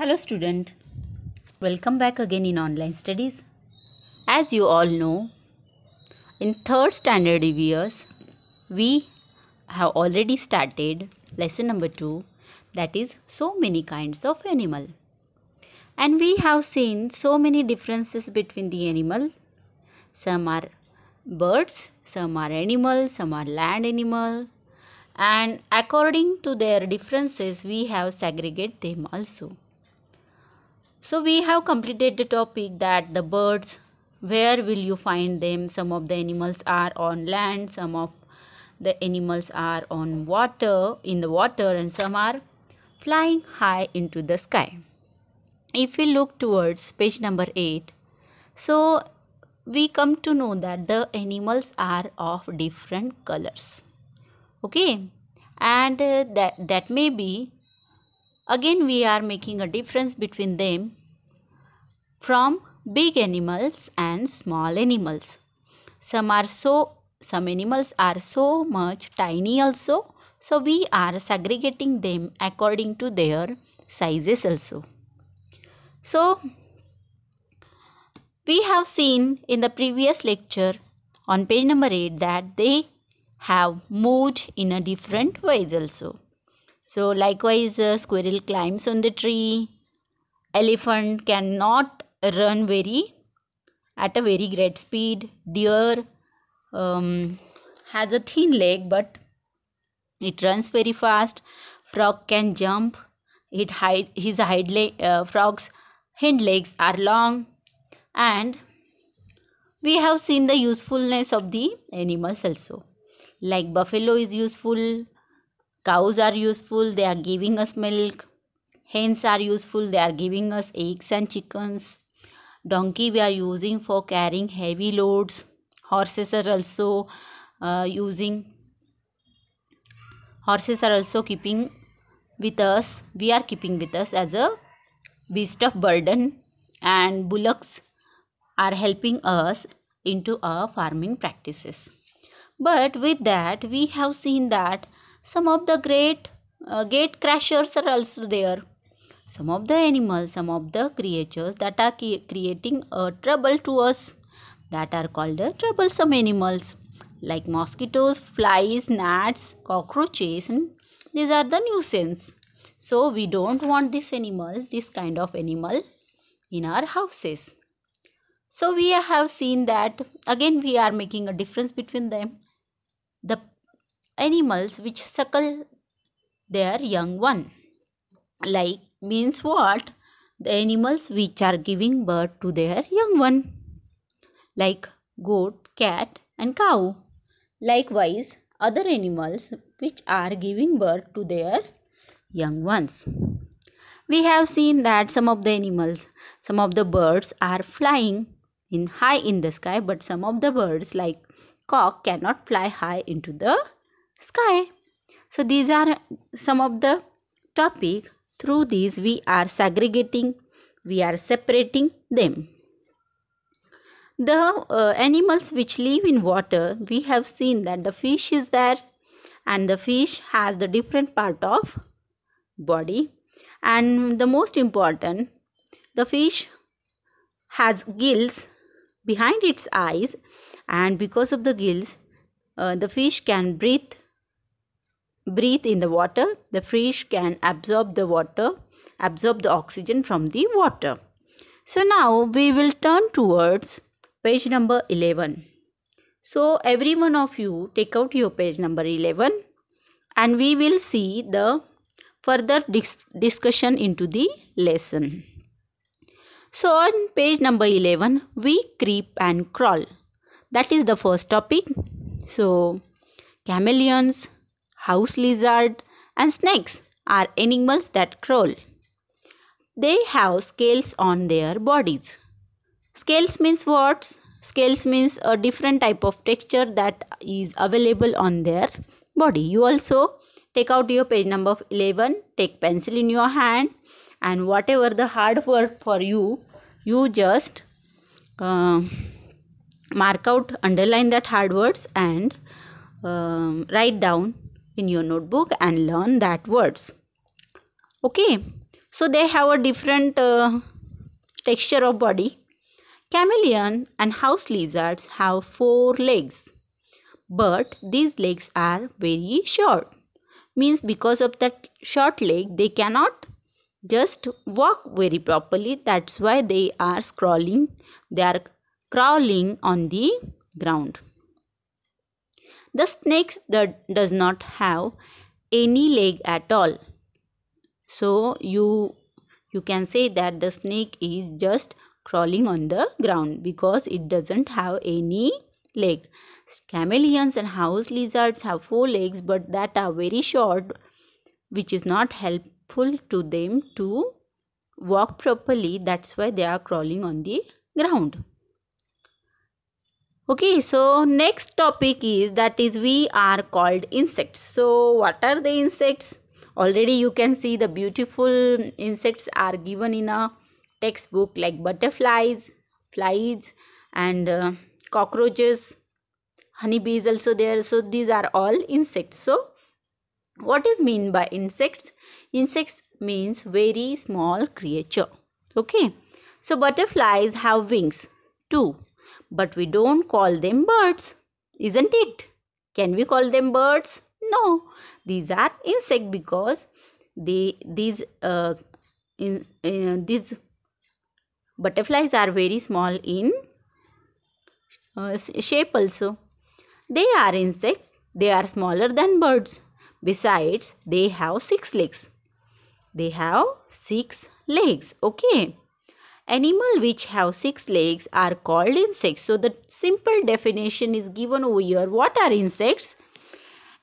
Hello student, welcome back again in online studies. As you all know, in third standard EVS, we have already started lesson number 2 that is so many kinds of animal. And we have seen so many differences between the animal. Some are birds, some are animals, some are land animal and according to their differences we have segregated them also. So we have completed the topic that the birds, where will you find them? Some of the animals are on land, some of the animals are on water, in the water and some are flying high into the sky. If we look towards page number 8, so we come to know that the animals are of different colors. Okay, and uh, that, that may be again we are making a difference between them from big animals and small animals. Some are so some animals are so much tiny also so we are segregating them according to their sizes also. So we have seen in the previous lecture on page number 8 that they have moved in a different ways also. So likewise a uh, squirrel climbs on the tree, elephant cannot run very at a very great speed deer um, has a thin leg but it runs very fast frog can jump it hide his hind leg uh, frog's hind legs are long and we have seen the usefulness of the animals also like buffalo is useful cows are useful they are giving us milk hens are useful they are giving us eggs and chickens donkey we are using for carrying heavy loads horses are also uh, using horses are also keeping with us we are keeping with us as a beast of burden and bullocks are helping us into our farming practices but with that we have seen that some of the great uh, gate crashers are also there some of the animals, some of the creatures that are creating a trouble to us that are called the troublesome animals like mosquitoes, flies, gnats, cockroaches and these are the nuisance. So we don't want this animal, this kind of animal in our houses. So we have seen that again we are making a difference between them. The animals which suckle their young one like means what the animals which are giving birth to their young one like goat cat and cow likewise other animals which are giving birth to their young ones we have seen that some of the animals some of the birds are flying in high in the sky but some of the birds like cock cannot fly high into the sky so these are some of the topic through these we are segregating, we are separating them. The uh, animals which live in water, we have seen that the fish is there and the fish has the different part of body and the most important the fish has gills behind its eyes and because of the gills uh, the fish can breathe breathe in the water, the fish can absorb the water, absorb the oxygen from the water. So now we will turn towards page number 11. So every one of you take out your page number 11 and we will see the further dis discussion into the lesson. So on page number 11 we creep and crawl. That is the first topic. So chameleons, house lizard, and snakes are animals that crawl. They have scales on their bodies. Scales means what? Scales means a different type of texture that is available on their body. You also take out your page number 11, take pencil in your hand and whatever the hard work for you, you just uh, mark out, underline that hard words and um, write down in your notebook and learn that words okay so they have a different uh, texture of body chameleon and house lizards have four legs but these legs are very short means because of that short leg they cannot just walk very properly that's why they are crawling they are crawling on the ground the snake does not have any leg at all. So you you can say that the snake is just crawling on the ground because it doesn't have any leg. Chameleons and house lizards have four legs but that are very short which is not helpful to them to walk properly. That's why they are crawling on the ground okay so next topic is that is we are called insects so what are the insects already you can see the beautiful insects are given in a textbook like butterflies flies and uh, cockroaches honeybees also there so these are all insects so what is mean by insects insects means very small creature okay so butterflies have wings two but we don't call them birds, isn't it? Can we call them birds? No, these are insects because they these uh, in, uh, these butterflies are very small in uh, shape also. They are insect. They are smaller than birds. Besides, they have six legs. They have six legs. Okay. Animal which have six legs are called insects. So the simple definition is given over here. What are insects?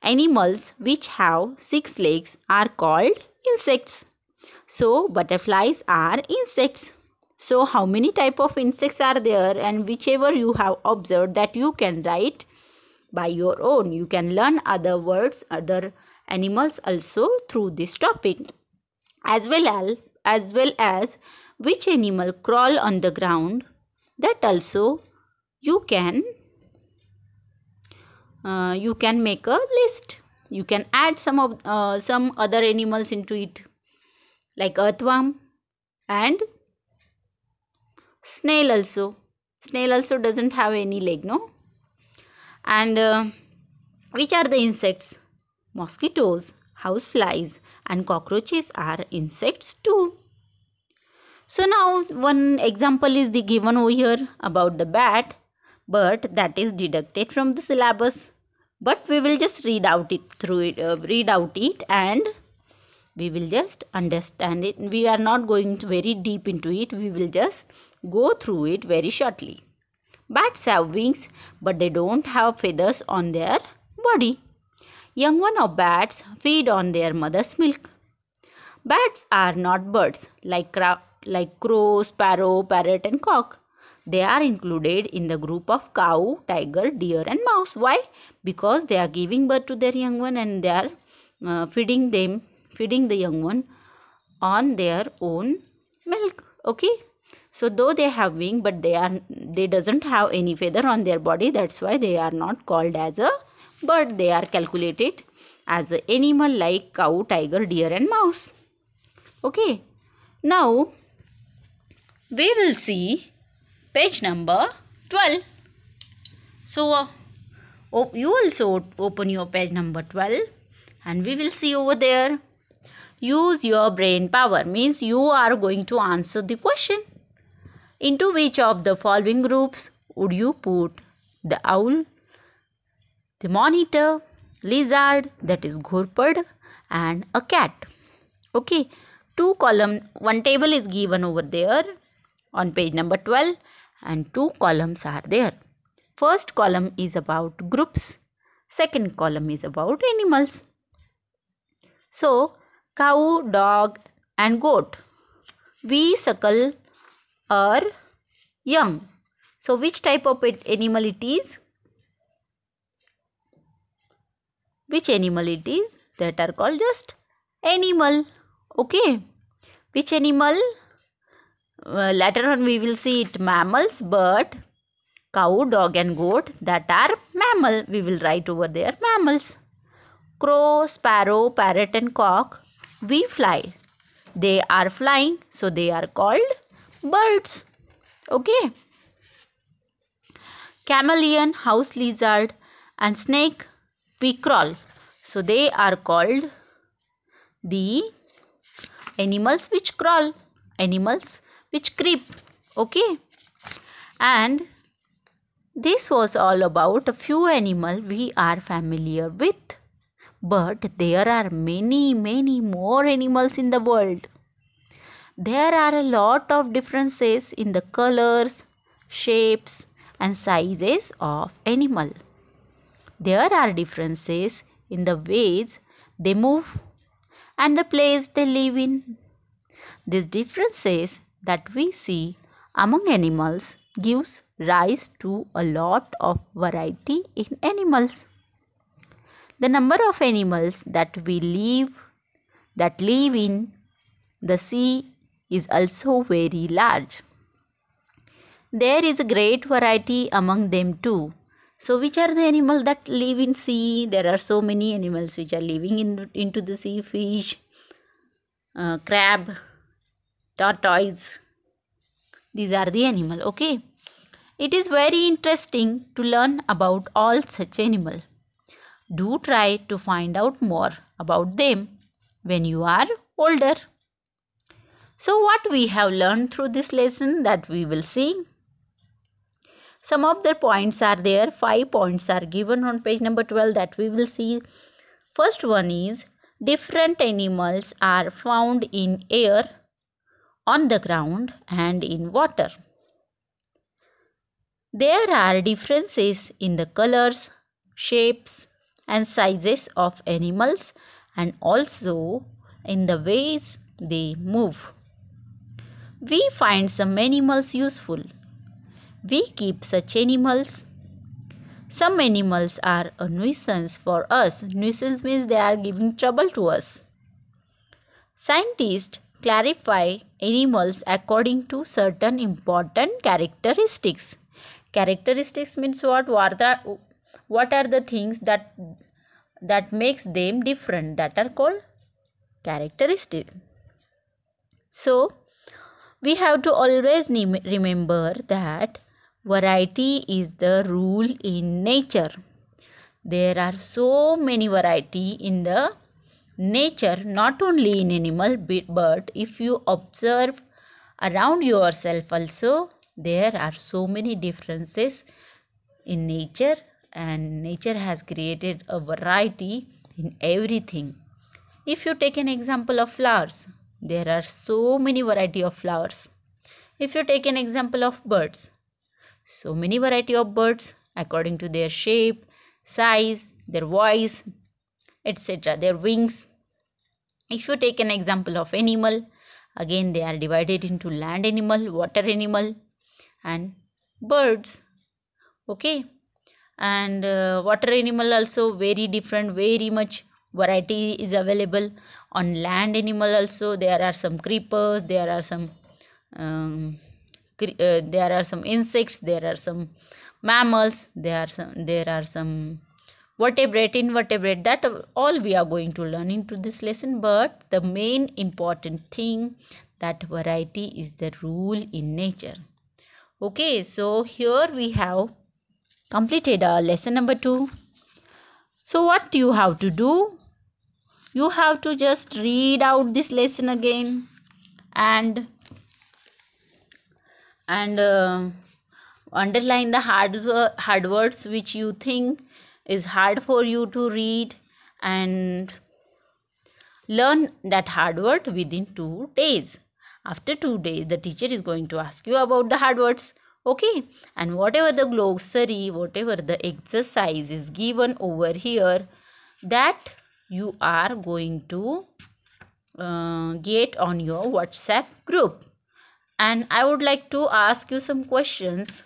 Animals which have six legs are called insects. So butterflies are insects. So how many type of insects are there and whichever you have observed that you can write by your own. You can learn other words, other animals also through this topic as well as, as well as which animal crawl on the ground that also you can uh, you can make a list you can add some of uh, some other animals into it like earthworm and snail also snail also doesn't have any leg no and uh, which are the insects mosquitoes houseflies and cockroaches are insects too so now one example is the given over here about the bat but that is deducted from the syllabus but we will just read out it through it uh, read out it and we will just understand it we are not going very deep into it we will just go through it very shortly bats have wings but they don't have feathers on their body young one of bats feed on their mother's milk bats are not birds like crow like crow, sparrow, parrot and cock. They are included in the group of cow, tiger, deer and mouse. Why? Because they are giving birth to their young one and they are uh, feeding them, feeding the young one on their own milk. Okay. So though they have wing but they are they doesn't have any feather on their body. That's why they are not called as a bird. They are calculated as an animal like cow, tiger, deer and mouse. Okay. Now we will see page number 12. So, uh, you also open your page number 12 and we will see over there. Use your brain power means you are going to answer the question. Into which of the following groups would you put the owl, the monitor, lizard that is ghorpad and a cat. Okay, two column, one table is given over there on page number 12 and two columns are there. First column is about groups, second column is about animals. So, cow, dog and goat. We suckle are young. So, which type of animal it is? Which animal it is? That are called just animal. Okay. Which animal? Uh, later on we will see it mammals but cow dog and goat that are mammal we will write over there mammals crow sparrow parrot and cock we fly they are flying so they are called birds okay chameleon house lizard and snake crawl. so they are called the animals which crawl animals which creep okay and this was all about a few animal we are familiar with but there are many many more animals in the world there are a lot of differences in the colors shapes and sizes of animal there are differences in the ways they move and the place they live in these differences that we see among animals gives rise to a lot of variety in animals. The number of animals that we live that live in the sea is also very large. There is a great variety among them too. So which are the animals that live in sea? There are so many animals which are living in into the sea fish, uh, crab, tortoise. These are the animal. Okay. It is very interesting to learn about all such animal. Do try to find out more about them when you are older. So what we have learned through this lesson that we will see. Some of the points are there. Five points are given on page number 12 that we will see. First one is different animals are found in air on the ground and in water. There are differences in the colors, shapes, and sizes of animals and also in the ways they move. We find some animals useful. We keep such animals. Some animals are a nuisance for us. Nuisance means they are giving trouble to us. Scientists clarify animals according to certain important characteristics. Characteristics means what? What are, what are the things that that makes them different that are called characteristics. So, we have to always remember that variety is the rule in nature. There are so many variety in the nature not only in animal but if you observe around yourself also there are so many differences in nature and nature has created a variety in everything if you take an example of flowers there are so many variety of flowers if you take an example of birds so many variety of birds according to their shape size their voice etc. Their wings. If you take an example of animal, again they are divided into land animal, water animal and birds. Okay. And uh, water animal also very different, very much variety is available. On land animal also there are some creepers, there are some um, uh, there are some insects, there are some mammals, there are some, there are some vertebrate invertebrate that all we are going to learn into this lesson but the main important thing that variety is the rule in nature okay so here we have completed our lesson number 2 so what do you have to do you have to just read out this lesson again and and uh, underline the hard uh, hard words which you think is hard for you to read and learn that hard word within 2 days after 2 days the teacher is going to ask you about the hard words okay and whatever the glossary whatever the exercise is given over here that you are going to uh, get on your whatsapp group and i would like to ask you some questions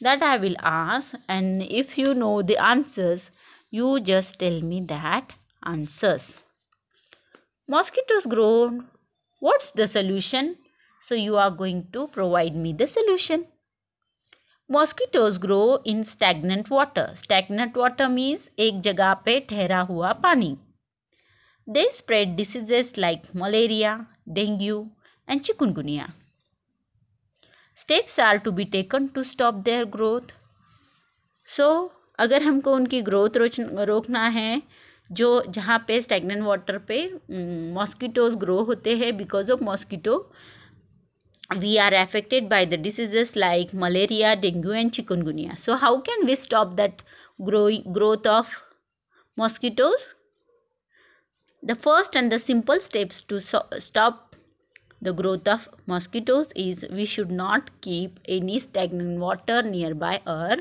that I will ask and if you know the answers, you just tell me that answers. Mosquitoes grow, what's the solution? So you are going to provide me the solution. Mosquitoes grow in stagnant water. Stagnant water means ek jagah pe thehra hua pani. They spread diseases like malaria, dengue and chikungunya. Steps are to be taken to stop their growth so अगर हमको उनकी growth रोकना है जो जहाँ पे stagnant water पे mosquitoes grow होते हैं because of mosquito we are affected by the diseases like malaria dengue and chikungunya so how can we stop that growing growth of mosquitoes the first and the simple steps to stop the growth of mosquitoes is we should not keep any stagnant water nearby our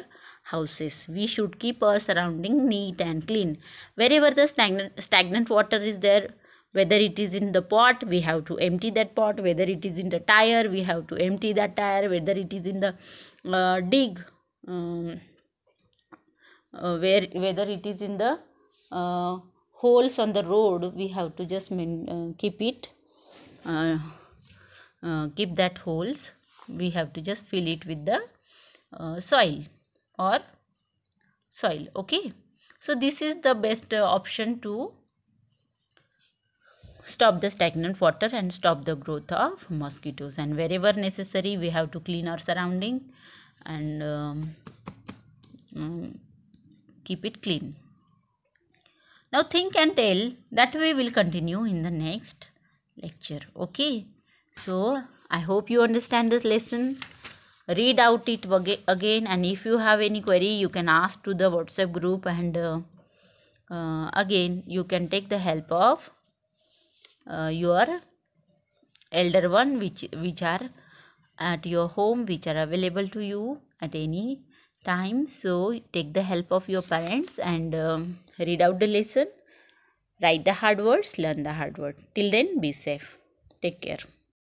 houses. We should keep our surrounding neat and clean. Wherever the stagnant, stagnant water is there, whether it is in the pot we have to empty that pot whether it is in the tire we have to empty that tire whether it is in the uh, dig um, uh, where whether it is in the uh, holes on the road we have to just uh, keep it uh, uh, keep that holes we have to just fill it with the uh, soil or soil okay so this is the best uh, option to stop the stagnant water and stop the growth of mosquitoes and wherever necessary we have to clean our surrounding and um, mm, keep it clean now think and tell that we will continue in the next lecture okay so, I hope you understand this lesson. Read out it again and if you have any query, you can ask to the WhatsApp group and uh, uh, again you can take the help of uh, your elder one which which are at your home which are available to you at any time so take the help of your parents and um, read out the lesson write the hard words learn the hard word till then be safe take care